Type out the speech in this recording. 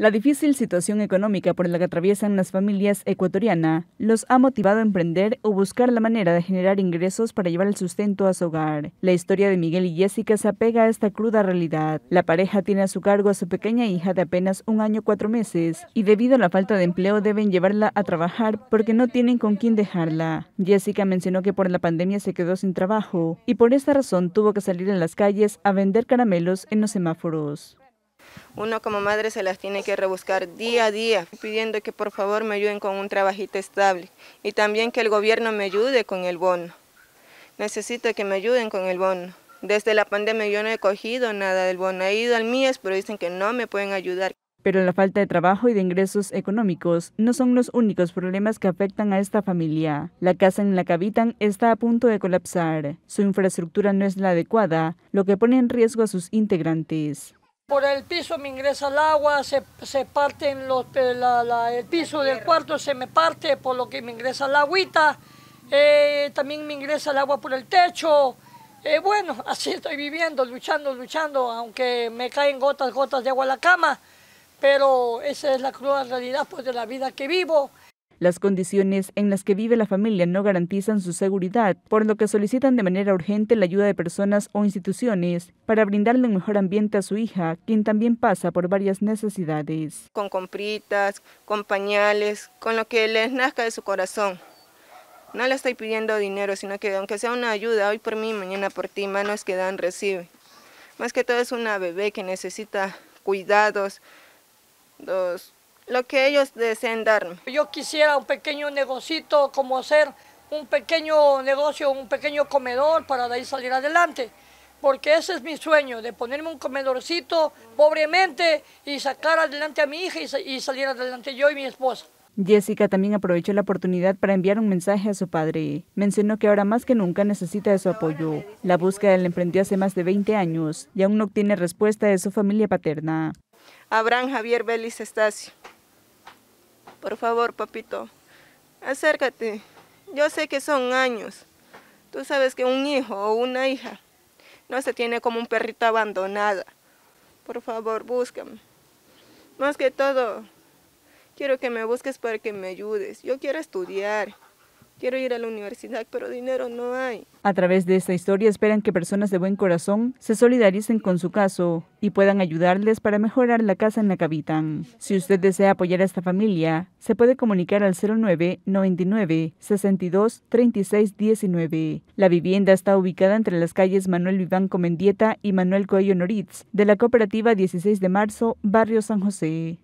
La difícil situación económica por la que atraviesan las familias ecuatorianas los ha motivado a emprender o buscar la manera de generar ingresos para llevar el sustento a su hogar. La historia de Miguel y Jessica se apega a esta cruda realidad. La pareja tiene a su cargo a su pequeña hija de apenas un año cuatro meses y debido a la falta de empleo deben llevarla a trabajar porque no tienen con quién dejarla. Jessica mencionó que por la pandemia se quedó sin trabajo y por esta razón tuvo que salir a las calles a vender caramelos en los semáforos uno como madre se las tiene que rebuscar día a día, pidiendo que por favor me ayuden con un trabajito estable y también que el gobierno me ayude con el bono. Necesito que me ayuden con el bono. Desde la pandemia yo no he cogido nada del bono, he ido al MIES pero dicen que no me pueden ayudar. Pero la falta de trabajo y de ingresos económicos no son los únicos problemas que afectan a esta familia. La casa en la que habitan está a punto de colapsar. Su infraestructura no es la adecuada, lo que pone en riesgo a sus integrantes. Por el piso me ingresa el agua, se, se los, eh, el piso del cuarto, se me parte, por lo que me ingresa la agüita. Eh, también me ingresa el agua por el techo. Eh, bueno, así estoy viviendo, luchando, luchando, aunque me caen gotas, gotas de agua a la cama, pero esa es la cruda realidad pues, de la vida que vivo. Las condiciones en las que vive la familia no garantizan su seguridad, por lo que solicitan de manera urgente la ayuda de personas o instituciones para brindarle un mejor ambiente a su hija, quien también pasa por varias necesidades. Con compritas, con pañales, con lo que les nazca de su corazón. No le estoy pidiendo dinero, sino que aunque sea una ayuda, hoy por mí, mañana por ti, manos que dan, recibe. Más que todo es una bebé que necesita cuidados, dos, lo que ellos deseen dar. Yo quisiera un pequeño negocito, como hacer un pequeño negocio, un pequeño comedor para salir adelante. Porque ese es mi sueño, de ponerme un comedorcito pobremente y sacar adelante a mi hija y, salir adelante yo y mi esposa. Jessica también aprovechó la oportunidad para enviar un mensaje a su padre. Mencionó que ahora más que nunca necesita de su apoyo. La búsqueda la emprendió hace más de 20 años y aún no obtiene respuesta de su familia paterna. Abraham Javier Vélez Estacio. Por favor, papito, acércate. Yo sé que son años. Tú sabes que un hijo o una hija no se tiene como un perrito abandonada. Por favor, búscame. Más que todo, quiero que me busques para que me ayudes. Yo quiero estudiar. Quiero ir a la universidad, pero dinero no hay. A través de esta historia esperan que personas de buen corazón se solidaricen con su caso y puedan ayudarles para mejorar la casa en la que habitan. Si usted desea apoyar a esta familia, se puede comunicar al 0999 62 La vivienda está ubicada entre las calles Manuel Viván Comendieta y Manuel Coello Noritz de la cooperativa 16 de marzo, Barrio San José.